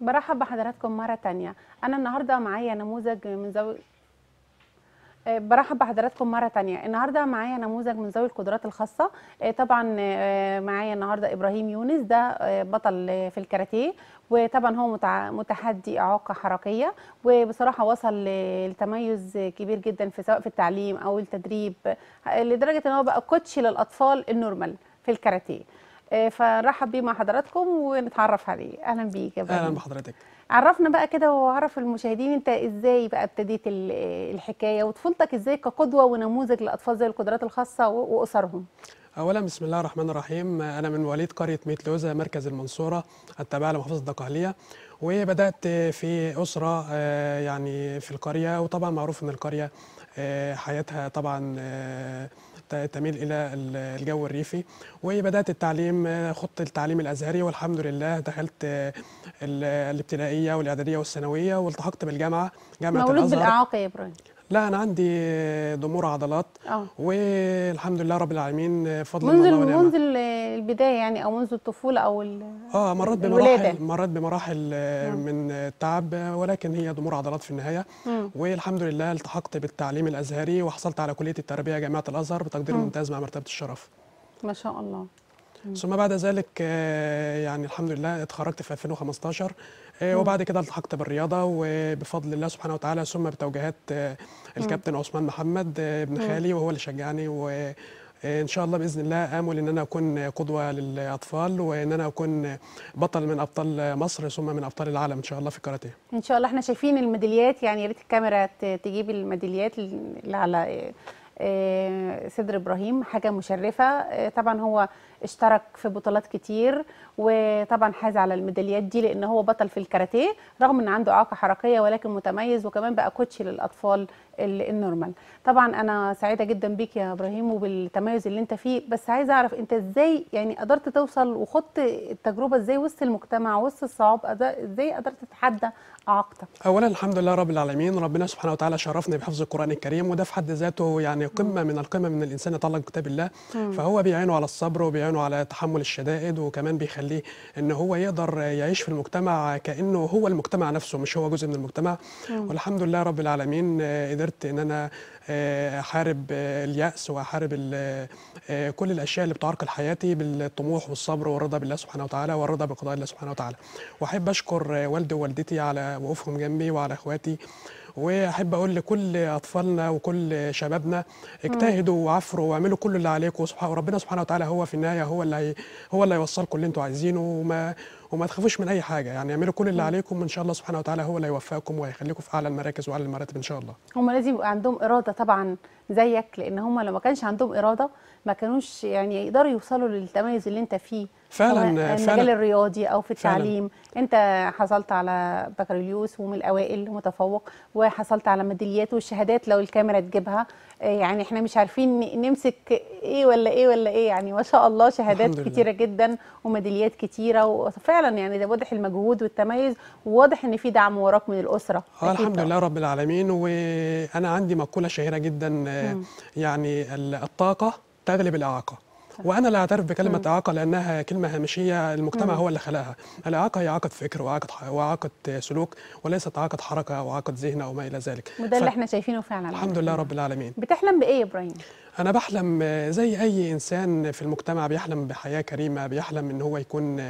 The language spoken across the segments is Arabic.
برحب بحضراتكم مرة تانية أنا النهاردة معايا نموذج من ذوي آه، برحب بحضراتكم مرة تانية النهاردة معايا نموذج من ذوي القدرات الخاصة آه، طبعا آه، معايا النهاردة إبراهيم يونس ده بطل في الكاراتيه وطبعا هو متحدي إعاقة حركية وبصراحة وصل لتميز كبير جدا في سواء في التعليم أو التدريب لدرجة إن هو بقى كوتش للأطفال النورمال في الكاراتيه آه، فنرحب بيه مع حضراتكم ونتعرف عليه اهلا بيك يا اهلا بحضرتك عرفنا بقى كده وعرف المشاهدين انت ازاي بقى ابتديت الحكايه وطفولتك ازاي كقدوه ونموذج لاطفال ذوي القدرات الخاصه واسرهم اولا بسم الله الرحمن الرحيم انا من مواليد قريه ميت لوزه مركز المنصوره التابعه لمحافظه الدقهليه وبدات في اسره آه، يعني في القريه وطبعا معروف ان القريه آه، حياتها طبعا تميل الى الجو الريفي وبدات التعليم آه، خط التعليم الازهري والحمد لله دخلت آه، الابتدائيه والاعداديه والثانويه والتحقت بالجامعه جامعه مولود الازهر بالاعاقه يا ابراهيم لا انا عندي ضمور عضلات أوه. والحمد لله رب العالمين آه، منذ الله ونعمه منذ البدايه يعني او منذ الطفوله او آه، الولاده اه مرات بمراحل مرات بمراحل من التعب ولكن هي ضمور عضلات في النهايه والحمد لله التحقت بالتعليم الازهري وحصلت على كليه التربيه جامعه الازهر بتقدير ممتاز مع مرتبه الشرف ما شاء الله ثم بعد ذلك آه، يعني الحمد لله اتخرجت في 2015 آه، وبعد كده التحقت بالرياضه وبفضل الله سبحانه وتعالى ثم بتوجيهات الكابتن عثمان محمد ابن خالي وهو اللي شجعني ان شاء الله باذن الله امل ان انا اكون قدوه للاطفال وان انا اكون بطل من ابطال مصر ثم من ابطال العالم ان شاء الله في الكاراتيه ان شاء الله احنا شايفين الميداليات يعني يا ريت الكاميرا تجيب الميداليات اللي على آه، آه، صدر ابراهيم حاجه مشرفه آه، طبعا هو اشترك في بطولات كتير وطبعا حاز على الميداليات دي لان هو بطل في الكاراتيه رغم ان عنده اعاقه حركيه ولكن متميز وكمان بقى كوتش للاطفال النورمال طبعا انا سعيده جدا بيك يا ابراهيم وبالتميز اللي انت فيه بس عايزه اعرف انت ازاي يعني قدرت توصل وخدت التجربه ازاي وسط المجتمع وسط الصعاب ازاي قدرت تتحدى اعاقتك اولا الحمد لله رب العالمين ربنا سبحانه وتعالى شرفنا بحفظ القران الكريم وده في حد ذاته يعني قمه من القمم من الانسان يطلع كتاب الله فهو بيعينه على الصبر وبيعينه بيعينه على تحمل الشدائد وكمان بيخليه ان هو يقدر يعيش في المجتمع كانه هو المجتمع نفسه مش هو جزء من المجتمع مم. والحمد لله رب العالمين آه، قدرت ان انا آه، احارب آه، الياس واحارب كل الاشياء اللي بتعرقل حياتي بالطموح والصبر والرضا بالله سبحانه وتعالى والرضا بقضاء الله سبحانه وتعالى واحب اشكر والدي ووالدتي على وقوفهم جنبي وعلى اخواتي واحب اقول لكل اطفالنا وكل شبابنا اجتهدوا وعفروا واعملوا كل اللي عليكم وربنا سبحانه وتعالى هو في النهايه هو اللي هو اللي هيوصلكم اللي انتم عايزينه وما وما تخافوش من اي حاجه يعني اعملوا كل اللي عليكم ان شاء الله سبحانه وتعالى هو اللي يوفقكم وهيخليكم في اعلى المراكز واعلى المراتب ان شاء الله هم لازم يبقى عندهم اراده طبعا زيك لان هم لو ما كانش عندهم اراده ما كانوش يعني يقدروا يوصلوا للتميز اللي انت فيه فعلا المجال الرياضي او في التعليم فعلا. انت حصلت على بكالوريوس ومن الاوائل متفوق وحصلت على ميداليات والشهادات لو الكاميرا تجيبها آه، يعني احنا مش عارفين نمسك ايه ولا ايه ولا ايه يعني ما شاء الله شهادات كتيره جدا وميداليات كتيره وفعلا فعلا يعني ده واضح المجهود والتميز وواضح ان في دعم وراك من الاسره اه الحمد لله رب العالمين وانا عندي مقوله شهيره جدا آه، مم. يعني الطاقه تغلب الاعاقه وانا لا اعترف بكلمه مم. اعاقه لانها كلمه هامشيه المجتمع مم. هو اللي خلقها الاعاقه هي اعاقه فكر واعاقه وعقد سلوك وليست اعاقه حركه او اعاقه ذهن او ما الى ذلك وده ف... اللي احنا شايفينه فعلا الحمد لله رب العالمين بتحلم بايه يا ابراهيم أنا بحلم زي أي إنسان في المجتمع بيحلم بحياة كريمة بيحلم إن هو يكون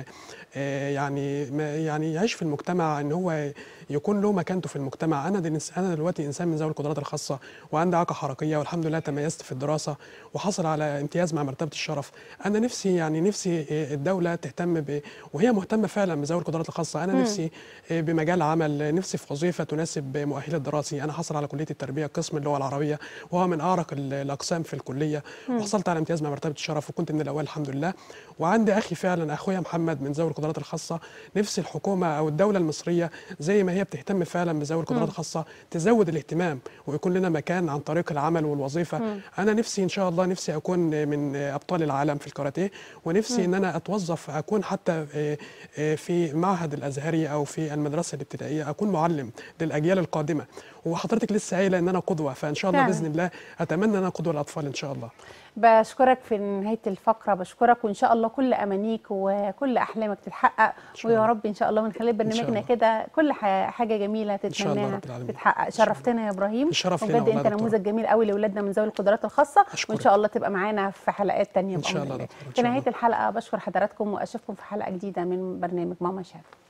آه، يعني يعني يعيش في المجتمع إن هو يكون له مكانته في المجتمع أنا أنا دلوقتي إنسان من ذوي القدرات الخاصة وعندي إعاقة حركية والحمد لله تميزت في الدراسة وحصل على امتياز مع مرتبة الشرف أنا نفسي يعني نفسي آه، الدولة تهتم ب وهي مهتمة فعلا بذوي القدرات الخاصة أنا م. نفسي آه، بمجال عمل نفسي في وظيفة تناسب مؤهلي الدراسي أنا حصل على كلية التربية قسم اللغة العربية وهو من أعرق الأقسام في الكليه وحصلت على امتياز مع مرتبه الشرف وكنت من الاوائل الحمد لله وعندي اخي فعلا اخويا محمد من ذوي القدرات الخاصه نفس الحكومه او الدوله المصريه زي ما هي بتهتم فعلا بذوي القدرات الخاصه تزود الاهتمام ويكون لنا مكان عن طريق العمل والوظيفه م. انا نفسي ان شاء الله نفسي اكون من ابطال العالم في الكاراتيه ونفسي م. ان انا اتوظف اكون حتى آه، آه، في معهد الازهري او في المدرسه الابتدائيه اكون معلم للاجيال القادمه وحضرتك لسه قايله ان انا قدوه فان شاء الله باذن الله اتمنى ان انا قدوه للاطفال ان شاء الله بشكرك في نهايه الفقره بشكرك وان شاء الله كل امانيك وكل احلامك تتحقق ويا رب ان شاء الله من خلال برنامجنا كده كل حاجه جميله تتمناها تتحقق شرفتنا يا ابراهيم بجد انت نموذج جميل قوي لاولادنا من ذوي القدرات الخاصه أشكرك. وان شاء الله تبقى معانا في حلقات ثانيه ان شاء الله في نهايه الحلقه بشكر حضراتكم واشوفكم في حلقه جديده من برنامج ماما شاف